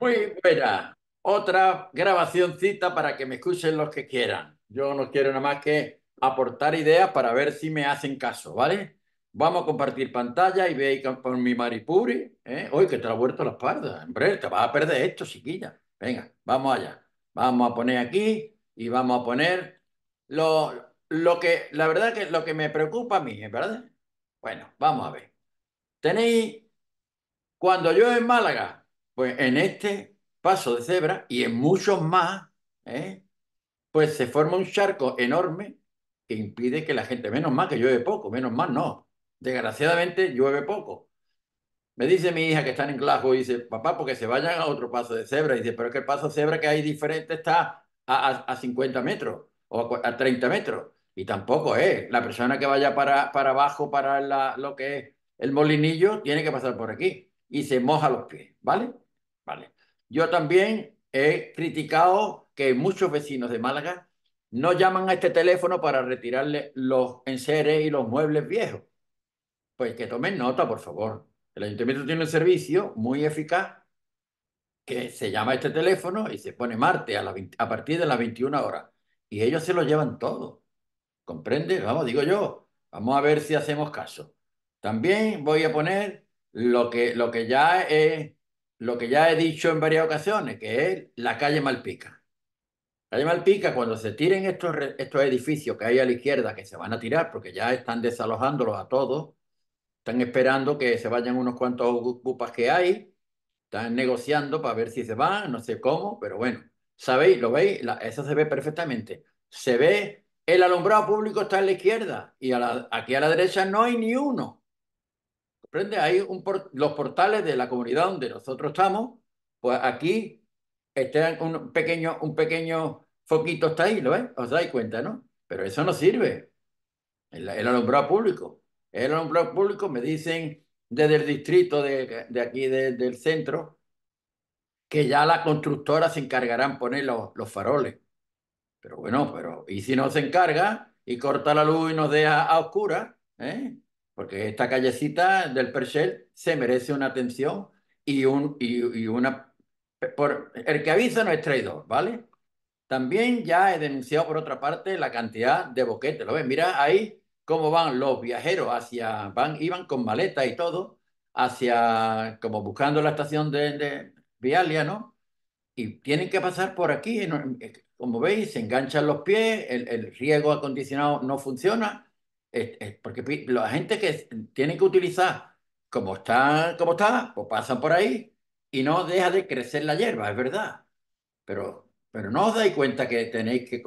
Muy buena. Otra grabacióncita para que me escuchen los que quieran. Yo no quiero nada más que aportar ideas para ver si me hacen caso, ¿vale? Vamos a compartir pantalla y veis con mi Maripuri. ¿eh? Hoy que te ha vuelto la espalda. Hombre, te vas a perder esto, chiquilla. Venga, vamos allá. Vamos a poner aquí y vamos a poner lo, lo que, la verdad que lo que me preocupa a mí, ¿eh? ¿verdad? Bueno, vamos a ver. Tenéis, cuando yo en Málaga, pues en este paso de cebra y en muchos más, ¿eh? pues se forma un charco enorme que impide que la gente, menos mal que llueve poco, menos mal no, desgraciadamente llueve poco. Me dice mi hija que está en y dice, papá, porque se vayan a otro paso de cebra. Y dice, pero es que el paso de cebra que hay diferente está a, 50 metros o a, 30 metros. Y tampoco es. ¿eh? La persona que vaya para, abajo, para lo que es el molinillo, tiene que pasar por aquí. Y se moja los pies, ¿vale? Yo también he criticado que muchos vecinos de Málaga no llaman a este teléfono para retirarle los enseres y los muebles viejos. Pues que tomen nota, por favor. El ayuntamiento tiene un servicio muy eficaz que se llama este teléfono y se pone martes a, partir de las 21 horas. Y ellos se lo llevan todo. ¿Comprende? Vamos, digo yo. Vamos a ver si hacemos caso. También voy a poner lo que, lo que ya es lo que ya he dicho en varias ocasiones, que es la calle Malpica. calle Malpica, cuando se tiren estos, estos edificios que hay a la izquierda, que se van a tirar porque ya están desalojándolos a todos, están esperando que se vayan unos cuantos pupas que hay, están negociando para ver si se van, no sé cómo, pero bueno, ¿sabéis? ¿Lo veis? eso se ve perfectamente. Se ve, el alumbrado público está a la izquierda y aquí a la derecha no hay ni uno. Prende ahí los portales de la comunidad donde nosotros estamos, pues aquí este, un pequeño, un pequeño foquito está ahí, ¿lo ves? Os dais cuenta, ¿no? Pero eso no sirve. El, el alumbrado público. El alumbrado público me dicen desde el distrito de, de aquí del centro que ya la constructora se encargarán poner los, faroles. Pero bueno, pero ¿y si no se encarga y corta la luz y nos deja a oscuras? ¿eh? porque esta callecita del Perchel se merece una atención y, un, y, una... Por, el que avisa no es traidor, ¿vale? También ya he denunciado por otra parte la cantidad de boquetes. ¿Lo ven? Mira ahí cómo van los viajeros hacia... Van, iban con maleta y todo hacia... como buscando la estación de, Vialia, ¿no? Y tienen que pasar por aquí. Eh, como veis, se enganchan los pies, el, el riego acondicionado no funciona porque la gente que tiene que utilizar como está, como está, pues pasan por ahí y no deja de crecer la hierba, es verdad. Pero, pero no os dais cuenta que tenéis que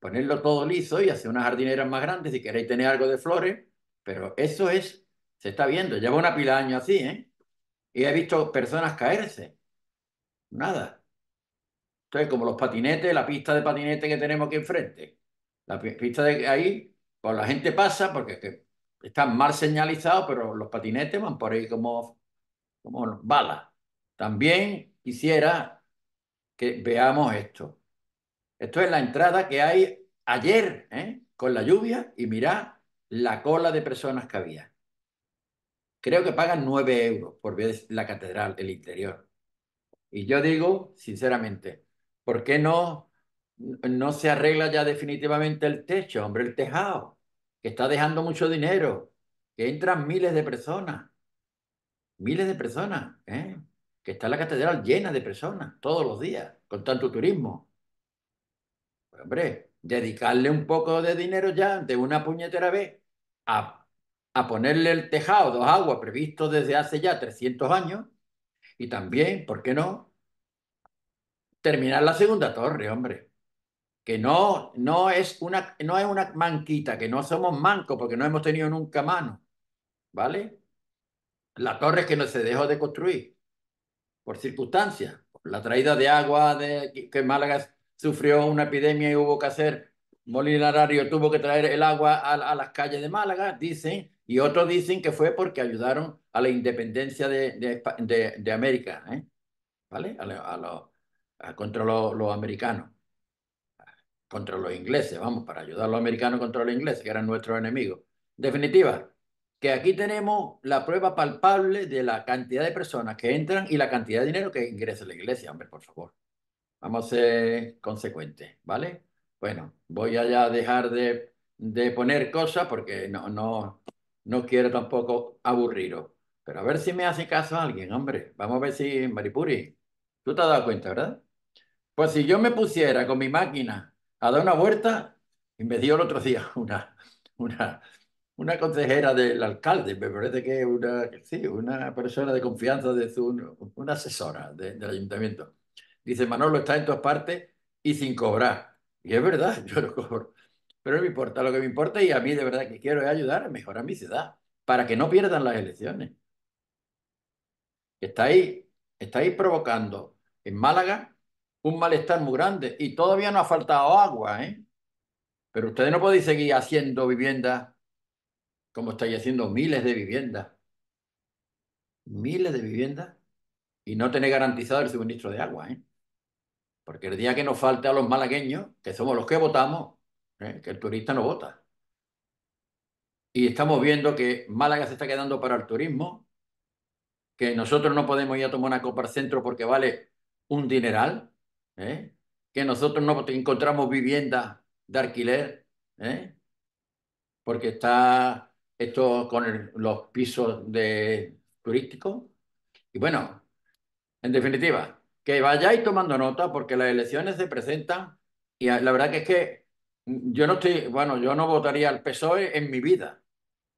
ponerlo todo liso y hacer unas jardineras más grandes si queréis tener algo de flores, pero eso es, se está viendo, lleva una pila de años así, ¿eh? Y he visto personas caerse. Nada. Entonces, como los patinetes, la pista de patinetes que tenemos aquí enfrente, la pista de ahí cuando pues la gente pasa porque está están mal señalizados, pero los patinetes van por ahí como, como balas. También quisiera que veamos esto. Esto es la entrada que hay ayer ¿eh? con la lluvia y mirá la cola de personas que había. Creo que pagan 9 euros por ver la catedral, el interior. Y yo digo, sinceramente, ¿por qué no, no se arregla ya definitivamente el techo, hombre, el tejado? que está dejando mucho dinero, que entran miles de personas, miles de personas, ¿eh? que está la catedral llena de personas todos los días, con tanto turismo. Pues, hombre, dedicarle un poco de dinero ya de una puñetera vez a, a ponerle el tejado dos aguas previsto desde hace ya 300 años y también, ¿por qué no? Terminar la segunda torre, hombre que no, no, es una, no es una manquita, que no somos mancos porque no hemos tenido nunca mano, ¿vale? La torre que no se dejó de construir por circunstancias, la traída de agua de, que Málaga sufrió una epidemia y hubo que hacer, Molina tuvo que traer el agua a, las calles de Málaga, dicen, y otros dicen que fue porque ayudaron a la independencia de, América, ¿eh? ¿vale? A, contra los americanos contra los ingleses, vamos, para ayudar a los americanos contra los ingleses, que eran nuestros enemigos. Definitiva, que aquí tenemos la prueba palpable de la cantidad de personas que entran y la cantidad de dinero que ingresa la iglesia, hombre, por favor. Vamos a ser consecuentes, ¿vale? Bueno, voy a a dejar de, poner cosas porque no, no, no quiero tampoco aburriros. Pero a ver si me hace caso alguien, hombre. Vamos a ver si, Maripuri, tú te has dado cuenta, ¿verdad? Pues si yo me pusiera con mi máquina a dar una vuelta y me dio el otro día una, una, una consejera del alcalde, me parece que una, sí, una persona de confianza, de una asesora del ayuntamiento. Dice, Manolo está en todas partes y sin cobrar. Y es verdad, yo no cobro. Pero no me importa, lo que me importa y a mí de verdad que quiero es ayudar a mejorar mi ciudad, para que no pierdan las elecciones. Está estáis provocando en Málaga un malestar muy grande y todavía no ha faltado agua, ¿eh? Pero ustedes no podéis seguir haciendo viviendas como estáis haciendo miles de viviendas. Miles de viviendas y no tener garantizado el suministro de agua, ¿eh? Porque el día que nos falte a los malagueños, que somos los que votamos, ¿eh? que el turista no vota. Y estamos viendo que Málaga se está quedando para el turismo, que nosotros no podemos ir a tomar una copa al centro porque vale un dineral, ¿eh? que nosotros no encontramos vivienda de alquiler, ¿eh? porque está esto con los pisos de turísticos. Y bueno, en definitiva, que vayáis tomando nota porque las elecciones se presentan y la verdad que es que yo no estoy, bueno, yo no votaría al PSOE en mi vida.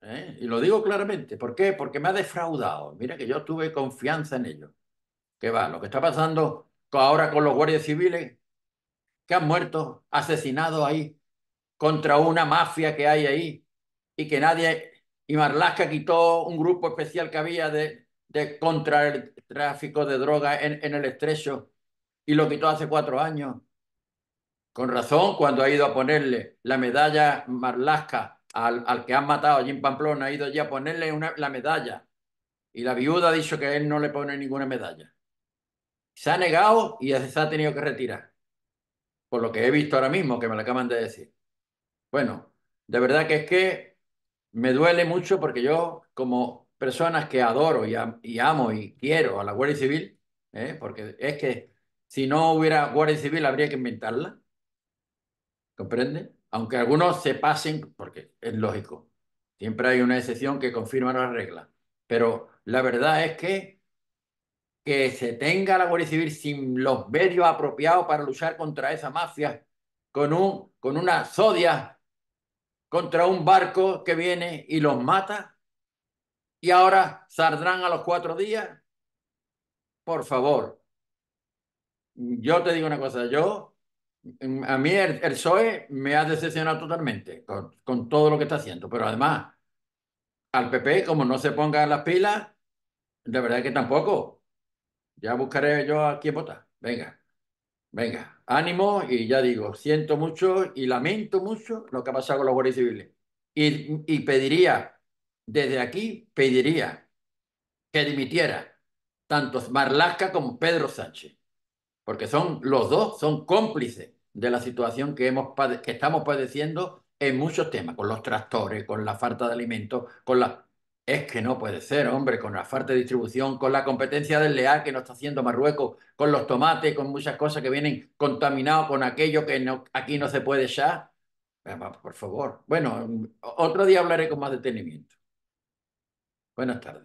¿eh? Y lo digo claramente. ¿Por qué? Porque me ha defraudado. Mira que yo tuve confianza en ellos. Que va, lo que está pasando ahora con los guardias civiles que han muerto, asesinados ahí, contra una mafia que hay ahí, y que nadie, y Marlaska quitó un grupo especial que había de, de contra el tráfico de drogas en, el estrecho, y lo quitó hace cuatro años. Con razón, cuando ha ido a ponerle la medalla Marlaska al, que han matado allí en Pamplona, ha ido allí a ponerle la medalla. Y la viuda ha dicho que él no le pone ninguna medalla. Se ha negado y se ha tenido que retirar. Por lo que he visto ahora mismo, que me lo acaban de decir. Bueno, de verdad que es que me duele mucho porque yo, como personas que adoro y, amo y quiero a la Guardia Civil, ¿eh? porque es que si no hubiera Guardia Civil habría que inventarla. ¿Comprende? Aunque algunos se pasen, porque es lógico. Siempre hay una excepción que confirma las reglas. Pero la verdad es que que se tenga la Guardia Civil sin los medios apropiados para luchar contra esa mafia, con, un, con una sodia contra un barco que viene y los mata, y ahora saldrán a los cuatro días. Por favor, yo te digo una cosa, yo, mm, a mí el, PSOE me ha decepcionado totalmente con, todo lo que está haciendo, pero además al PP, como no se ponga las pilas, de verdad que tampoco. Ya buscaré yo a quién votar. Venga, venga, ánimo y ya digo, siento mucho y lamento mucho lo que ha pasado con los guardias civiles. Y, pediría, desde aquí, pediría que dimitiera tanto Marlasca como Pedro Sánchez, porque son los dos, son cómplices de la situación que, que estamos padeciendo en muchos temas, con los tractores, con la falta de alimentos, con la es que no puede ser, hombre, con la falta de distribución, con la competencia desleal que nos está haciendo Marruecos, con los tomates, con muchas cosas que vienen contaminados, con aquello que no, aquí no se puede ya. Por favor. Bueno, otro día hablaré con más detenimiento. Buenas tardes.